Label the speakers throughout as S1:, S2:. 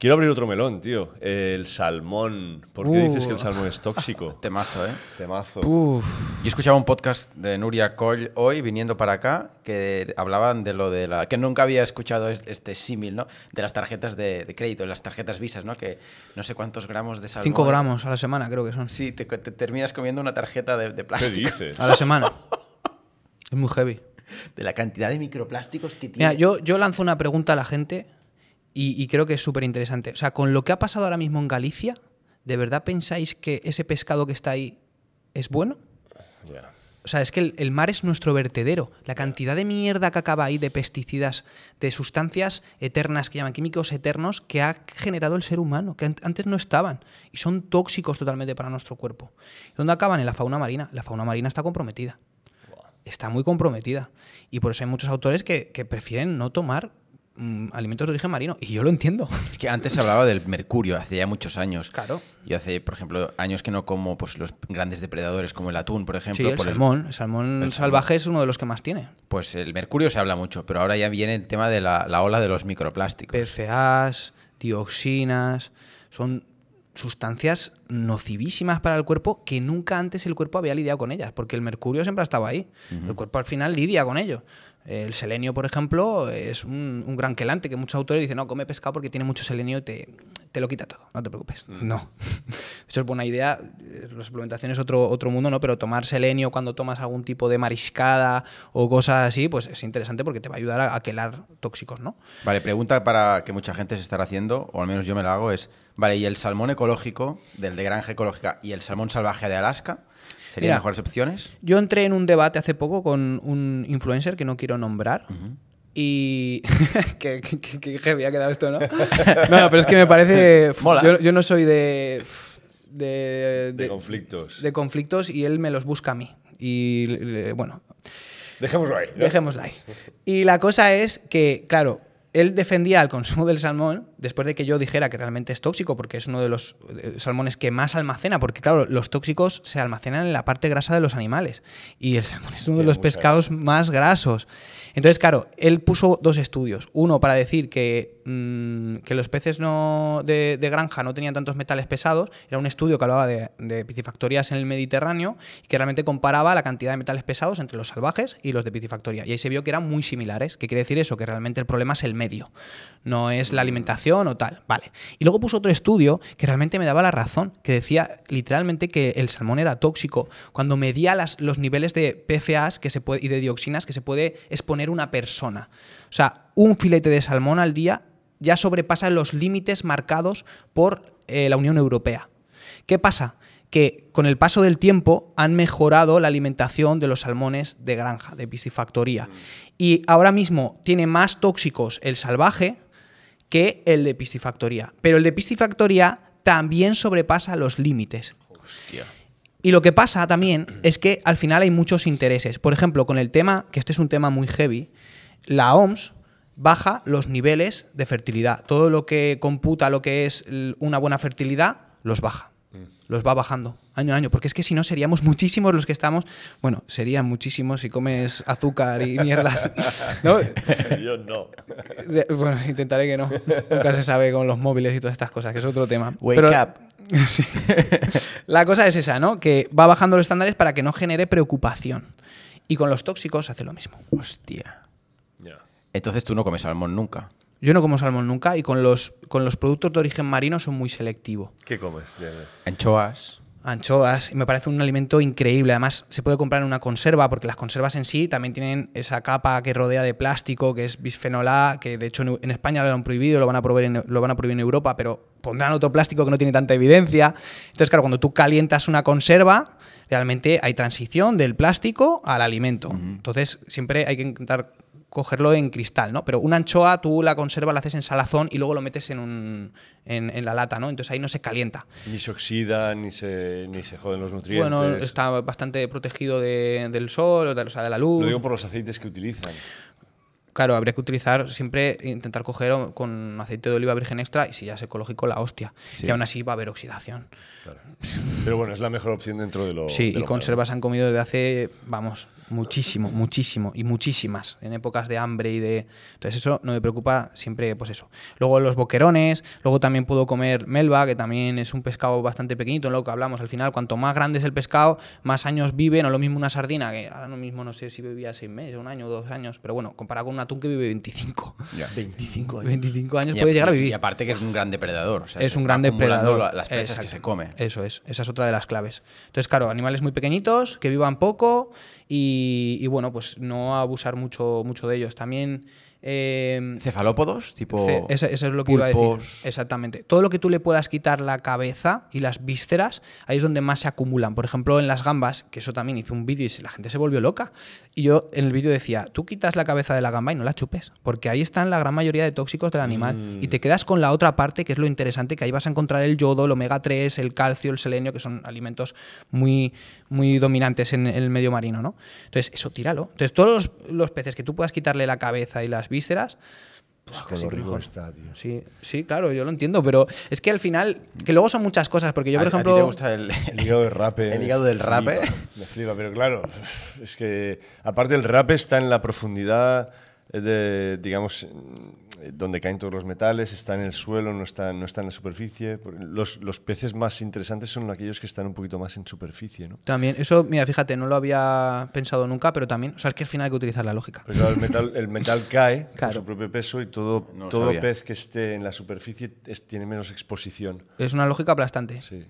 S1: Quiero abrir otro melón, tío. El salmón. ¿Por qué dices que el uh. salmón es tóxico? Temazo,
S2: ¿eh? Temazo. Uf. Yo escuchaba un podcast de Nuria Coll hoy, viniendo para acá, que hablaban de lo de la... que nunca había escuchado este símil, ¿no? De las tarjetas de, crédito, de las tarjetas visas, ¿no? Que no sé cuántos gramos de salmón... Cinco gramos
S3: a la semana creo que son. Sí, te,
S2: terminas comiendo una tarjeta de, plástico. ¿Qué dices? A la semana.
S3: es muy heavy. De la
S2: cantidad de microplásticos que tiene.
S3: Mira, yo lanzo una pregunta a la gente y, creo que es súper interesante. O sea, con lo que ha pasado ahora mismo en Galicia, ¿de verdad pensáis que ese pescado que está ahí es bueno? O sea, es que el, mar es nuestro vertedero. La cantidad de mierda que acaba ahí, de pesticidas, de sustancias eternas que llaman químicos eternos, que ha generado el ser humano, que antes no estaban. Y son tóxicos totalmente para nuestro cuerpo. ¿Dónde acaban? En la fauna marina. La fauna marina está comprometida. Está muy comprometida. Y por eso hay muchos autores que prefieren no tomar Mm, alimentos de origen marino. Y yo lo entiendo. Es que antes
S2: se hablaba del mercurio, hace ya muchos años. Claro. Yo hace, por ejemplo, años que no como pues, los grandes depredadores como el atún, por ejemplo. el, salmón, el, salmón. salvaje
S3: es uno de los que más tiene.
S2: Pues el mercurio
S3: se habla mucho, pero ahora ya viene el tema de la, la ola de los microplásticos. PFAs, dioxinas, son sustancias nocivísimas para el cuerpo que nunca antes el cuerpo había lidiado con ellas, porque el mercurio siempre ha estado ahí. El cuerpo al final lidia con ello. El selenio, por ejemplo, es un, gran quelante que muchos autores dicen, no, come pescado porque tiene mucho selenio y te, te lo quita todo, no te preocupes. No, esto es buena idea, la suplementación es otro, otro mundo, ¿no? Pero tomar selenio cuando tomas algún tipo de mariscada o cosas así, pues es interesante porque te va a ayudar a, quelar tóxicos, ¿no?
S2: Vale, pregunta para que mucha gente se estará haciendo, o al menos yo me la hago, es, vale, ¿y el salmón ecológico, del de granja ecológica, y el salmón salvaje de Alaska?
S3: ¿Serían mejores opciones? Yo entré en un debate hace poco con un influencer que no quiero nombrar. Y. qué, qué, qué, ha quedado esto, ¿no? no, pero es que me parece. Mola. yo no soy de de, conflictos. De conflictos y él me los busca a mí. Y bueno. Dejémoslo ahí. Dejémoslo ahí. Y la cosa es que, claro, él defendía el consumo del salmón después de que yo dijera que realmente es tóxico, porque es uno de los eh, salmones que más almacena, porque claro, los tóxicos se almacenan en la parte grasa de los animales y el salmón es uno de los pescados más grasos. Entonces, claro, él puso dos estudios. Uno para decir que mm, Mm, que los peces no, de, granja no tenían tantos metales pesados. Era un estudio que hablaba de, de, piscifactorías en el Mediterráneo y que realmente comparaba la cantidad de metales pesados entre los salvajes y los de piscifactoría. Y ahí se vio que eran muy similares. ¿Qué quiere decir eso? Que realmente el problema es el medio, no es la alimentación o tal. Vale. Y luego puso otro estudio que realmente me daba la razón, que decía literalmente que el salmón era tóxico cuando medía los niveles de PFAs que se puede, y de dioxinas que se puede exponer una persona. O sea, un filete de salmón al día ya sobrepasan los límites marcados por eh, la Unión Europea. ¿Qué pasa? que con el paso del tiempo han mejorado la alimentación de los salmones de granja, de piscifactoría. Mm. Y ahora mismo tiene más tóxicos el salvaje que el de piscifactoría. Pero el de piscifactoría también sobrepasa los límites. Y lo que pasa también es que al final hay muchos intereses. Por ejemplo, con el tema, que este es un tema muy heavy, la OMS baja los niveles de fertilidad. Todo lo que computa lo que es una buena fertilidad, los baja. Mm. Los va bajando año a año, porque es que si no seríamos muchísimos los que estamos. Bueno, serían muchísimos si comes azúcar y mierdas. ¿no? Yo no. Bueno, intentaré que no. Nunca se sabe con los móviles y todas estas cosas, que es otro tema. Wake up. La cosa es esa, ¿no? Que va bajando los estándares para que no genere preocupación. Y con los tóxicos hace lo mismo. Hostia. Entonces tú no comes salmón nunca. Yo no como salmón nunca y con los, con los productos de origen marino son muy selectivo. ¿Qué comes? Anchoas. Anchoas, y me parece un alimento increíble. Además, se puede comprar en una conserva, porque las conservas en sí también tienen esa capa que rodea de plástico, que es bisfenol A, que de hecho en España lo han prohibido, lo van a prohibir en, lo van a prohibir en Europa, pero pondrán otro plástico que no tiene tanta evidencia. Entonces, claro, cuando tú calientas una conserva, realmente hay transición del plástico al alimento. Entonces, siempre hay que intentar cogerlo en cristal, ¿no? Pero una anchoa tú la conservas, la haces en salazón y luego lo metes en, un, en, la lata, ¿no? Entonces ahí no se calienta.
S1: Ni se oxida, ni se, ni se joden los nutrientes. Bueno, está
S3: bastante protegido del sol, de, o sea, de la luz. Lo digo por los aceites que utilizan. Claro, habría que utilizar siempre, intentar coger con aceite de oliva virgen extra y si ya es ecológico, la hostia. Y aún así va a haber oxidación.
S1: Pero bueno, es la mejor opción dentro de lo. Sí, y conservas
S3: han comido desde hace, vamos, muchísimo, muchísimo y muchísimas en épocas de hambre y de. Entonces, eso no me preocupa siempre, pues eso. Luego los boquerones, luego también puedo comer melva, que también es un pescado bastante pequeñito, en lo que hablamos al final. Cuanto más grande es el pescado, más años vive, no lo mismo una sardina, que ahora mismo no sé si vivía seis meses, un año, dos años, pero bueno, comparado con atún que vive 25. 25 años. puede llegar a vivir. Y aparte que es un gran depredador. es un gran depredador. Las presas que se come. Eso es. Esa es otra de las claves. Entonces, claro, animales muy pequeñitos, que vivan poco y, y bueno, pues no abusar mucho, mucho de ellos. También Em, ¿Cefalópodos? Tipo. eso, es lo que iba a decir. Exactamente. Todo lo que tú le puedas quitar la cabeza y las vísceras, ahí es donde más se acumulan. Por ejemplo, en las gambas, que eso también hice un vídeo y la gente se volvió loca. Y yo en el vídeo decía: tú quitas la cabeza de la gamba y no la chupes, porque ahí están la gran mayoría de tóxicos del animal. Y te mm. quedas con la otra parte, que es lo interesante, que ahí vas a encontrar el yodo, el omega 3, el calcio, el selenio, que son alimentos muy, muy dominantes en el medio marino, ¿no? Entonces, eso tíralo. Entonces, todos los peces que tú puedas quitarle la cabeza y las vísceras.
S1: Pues ah, qué lo está, tío.
S3: Sí, sí, claro, yo lo entiendo, pero es que al final, que luego son muchas cosas, porque yo, por ejemplo. A gusta
S1: el, hígado del rape. El hígado del rape. Me flipa, pero claro, es que aparte el rape está en la profundidad de, digamos, eh, donde caen todos los metales, está en el suelo, no está, no está en la superficie. Los, los, peces más interesantes son aquellos que están un poquito más en superficie, ¿no?
S3: También, eso, mira, fíjate, no lo había pensado nunca, pero también, o sea, es que al final hay que utilizar la lógica. Pero pues el metal,
S1: el metal cae su propio peso y todo, todo pez que esté en la superficie tiene menos exposición.
S3: Es una lógica aplastante. Sí.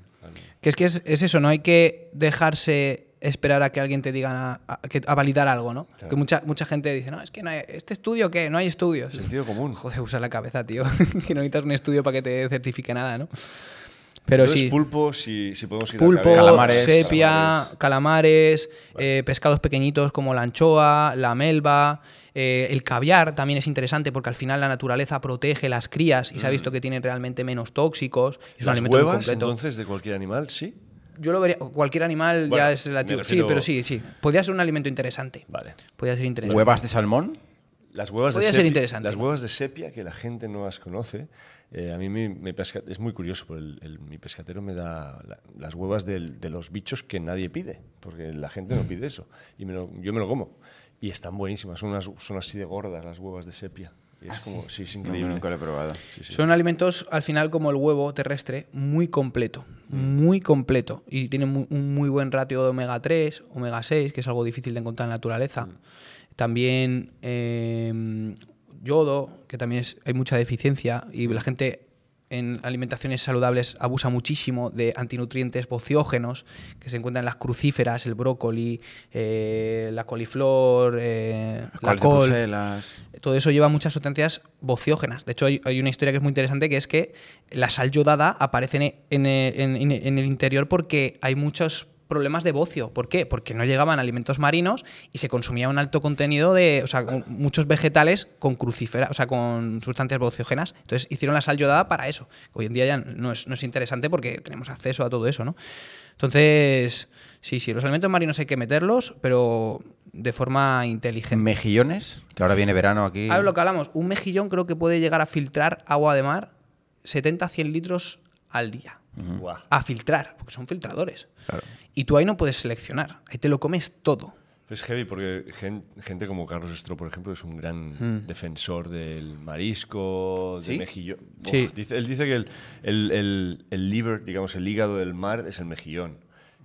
S3: Que es que es, es eso, no hay que dejarse esperar a que alguien te diga a, a, validar algo, ¿no? Que mucha, mucha gente dice, no, es que no hay, este estudio ¿qué? no hay estudios. Sentido común. Joder, usa la cabeza, tío. que no necesitas un estudio para que te certifique nada, ¿no? Pero sí. pulpo, si, podemos ir a calamares, sepia, calamares, eh, pescados pequeñitos como la anchoa, la melva, eh, el caviar también es interesante porque al final la naturaleza protege las crías y se ha mm. visto que tienen realmente menos tóxicos. Es ¿Las un huevas, entonces,
S1: de cualquier animal, sí?
S3: yo lo vería. Cualquier animal ya es relativo. Sí, pero sí, sí. Podría ser un alimento interesante. Vale. Podría ser interesante. ¿Huevas de
S1: salmón? Las huevas de sepia, ser interesante. Las huevas de sepia, que la gente no las conoce, eh, a mí me, pesca, es muy curioso, porque mi pescatero me da las huevas de los bichos que nadie pide, porque la gente no pide eso. Y yo me lo como. Y están buenísimas, son, son así de gordas las huevas de sepia es ah, como, sí, es increíble. nunca lo he probado. Son
S3: alimentos, al final, como el huevo terrestre, muy completo. Mm. Muy completo. Y tiene un muy buen ratio de omega 3, omega 6, que es algo difícil de encontrar en la naturaleza. Mm. También em, yodo, que también es, hay mucha deficiencia. Y la mm. gente en alimentaciones saludables abusa muchísimo de antinutrientes bociógenos que se encuentran en las crucíferas, el brócoli, eh, la coliflor, eh, la col. Todo eso lleva muchas sustancias bociógenas. De hecho, hay, una historia que es muy interesante que es que la sal yodada aparece en el interior porque hay muchos problemas de bocio. ¿Por qué? Porque no llegaban alimentos marinos y se consumía un alto contenido de, o sea, muchos vegetales con crucifera, o sea, con sustancias bociógenas. Entonces hicieron la sal yodada para eso. Hoy en día ya no es, no es interesante porque tenemos acceso a todo eso, ¿no? Entonces, sí, sí, los alimentos marinos hay que meterlos, pero de forma inteligente. ¿Mejillones? Que ahora viene verano aquí. Ahora lo que hablamos, un mejillón creo que puede llegar a filtrar agua de mar 70-100 litros al día. A filtrar, porque son filtradores. Claro. Y tú ahí no puedes seleccionar, ahí te lo comes todo.
S1: Es heavy porque gente como Carlos Estro, por ejemplo, es un gran mm. defensor del marisco, del de mejillón. él dice que el, el, liver, digamos, el hígado del mar es el mejillón.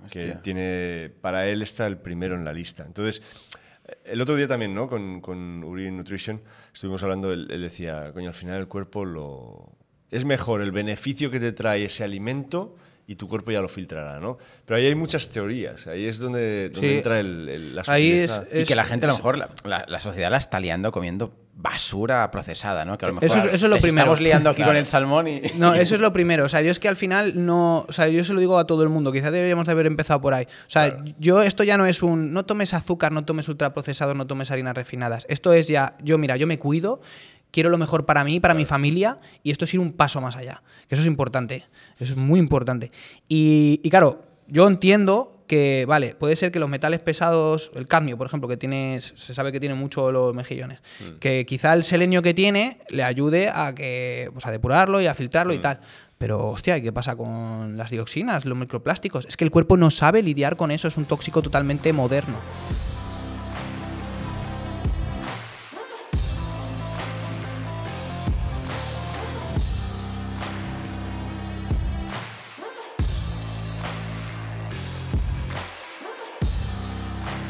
S1: Que tiene, para él está el primero en la lista. Entonces, el otro día también, ¿no? Con, con Uri Nutrition estuvimos hablando, él, decía, coño, al final el cuerpo lo... Es mejor el beneficio que te trae ese alimento y tu cuerpo ya lo filtrará, ¿no? Pero ahí hay muchas teorías, ahí es donde, entra el, la ahí Y que la gente a lo mejor,
S2: la, sociedad la está liando comiendo basura procesada, ¿no? Que a lo eh, mejor eso, lo primero. estamos liando aquí con el salmón y... No, eso
S3: es lo primero. O sea, yo es que al final no... O sea, yo se lo digo a todo el mundo. Quizás deberíamos de haber empezado por ahí. O sea, yo esto ya no es un... No tomes azúcar, no tomes ultraprocesado, no tomes harinas refinadas. Esto es ya... Yo, mira, yo me cuido, quiero lo mejor para mí, para mi familia, y esto es ir un paso más allá. Que eso es importante, eso es muy importante. Y, claro, yo entiendo que, vale, puede ser que los metales pesados, el cadmio, por ejemplo, que tiene, se sabe que tiene mucho los mejillones, mm. que quizá el selenio que tiene le ayude a, que, pues, a depurarlo y a filtrarlo y mm. tal. Pero, hostia, ¿qué pasa con las dioxinas, los microplásticos? Es que el cuerpo no sabe lidiar con eso, es un tóxico totalmente moderno.